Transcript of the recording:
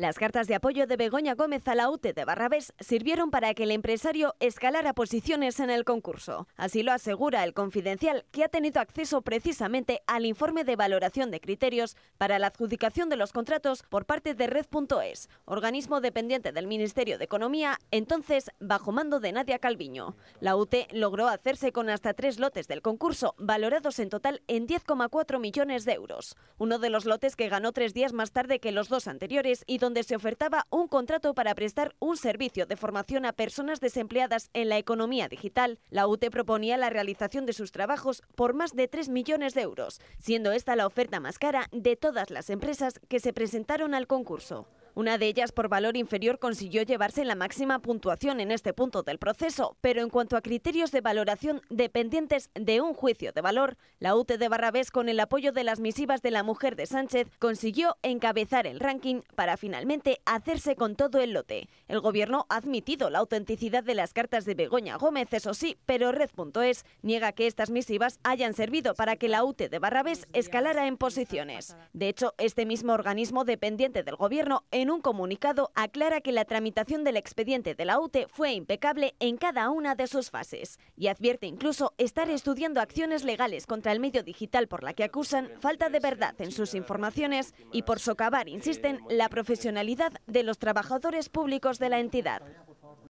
Las cartas de apoyo de Begoña Gómez a la UTE de Barrabés sirvieron para que el empresario escalara posiciones en el concurso. Así lo asegura el confidencial, que ha tenido acceso precisamente al informe de valoración de criterios para la adjudicación de los contratos por parte de Red.es, organismo dependiente del Ministerio de Economía, entonces bajo mando de Nadia Calviño. La UTE logró hacerse con hasta tres lotes del concurso, valorados en total en 10,4 millones de euros. Uno de los lotes que ganó tres días más tarde que los dos anteriores y donde donde se ofertaba un contrato para prestar un servicio de formación a personas desempleadas en la economía digital, la UTE proponía la realización de sus trabajos por más de 3 millones de euros, siendo esta la oferta más cara de todas las empresas que se presentaron al concurso. Una de ellas por valor inferior consiguió llevarse la máxima puntuación en este punto del proceso, pero en cuanto a criterios de valoración dependientes de un juicio de valor, la UTE de Barrabés, con el apoyo de las misivas de la mujer de Sánchez, consiguió encabezar el ranking para finalmente hacerse con todo el lote. El gobierno ha admitido la autenticidad de las cartas de Begoña Gómez, eso sí, pero Red.es niega que estas misivas hayan servido para que la UTE de Barrabés escalara en posiciones. De hecho, este mismo organismo dependiente del gobierno en un comunicado aclara que la tramitación del expediente de la UTE fue impecable en cada una de sus fases y advierte incluso estar estudiando acciones legales contra el medio digital por la que acusan falta de verdad en sus informaciones y por socavar, insisten, la profesionalidad de los trabajadores públicos de la entidad.